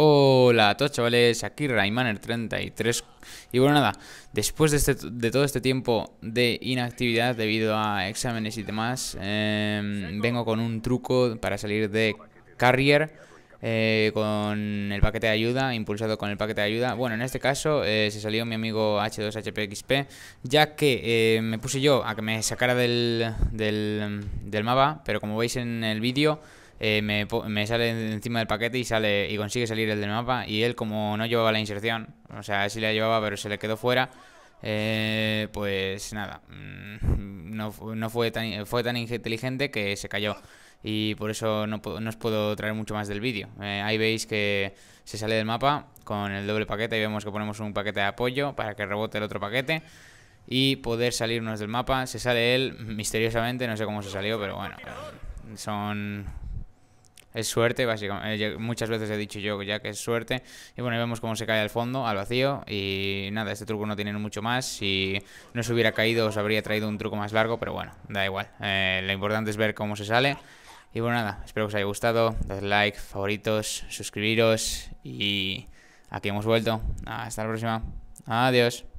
Hola a todos chavales, aquí Raymaner33 Y bueno nada, después este, de, todo este tiempo de inactividad debido a exámenes y demás em, Vengo con un truco para salir de Carrier eh, Con el paquete de ayuda, impulsado con el paquete de ayuda Bueno, en este caso eh, se salió mi amigo H2HPXP Ya que eh, me puse yo a que me sacara del, del mapa Pero como veis en el vídeo eh, me, sale encima del paquete y sale y consigue salir el del mapa. Y él, como no llevaba la inserción, o sea, sí la llevaba, pero se le quedó fuera. Eh, pues nada, mm, no, no, fue, tan, fue tan inteligente que se cayó. Y por eso no, no os puedo traer mucho más del vídeo. Eh, ahí veis que se sale del mapa con el doble paquete y vemos que ponemos un paquete de apoyo para que rebote el otro paquete y poder salirnos del mapa. Se sale él misteriosamente, no sé cómo se salió, pero bueno, son es suerte, básicamente. Eh, muchas veces he dicho yo ya que es suerte. Y bueno, vemos cómo se cae al fondo, al vacío. Y nada, este truco no tiene mucho más. Si no se hubiera caído, os habría traído un truco más largo, pero bueno, da igual. Eh, lo importante es ver cómo se sale. Y bueno, nada, espero que os haya gustado. Dad like, favoritos, suscribiros. Y aquí hemos vuelto. Hasta la próxima. Adiós.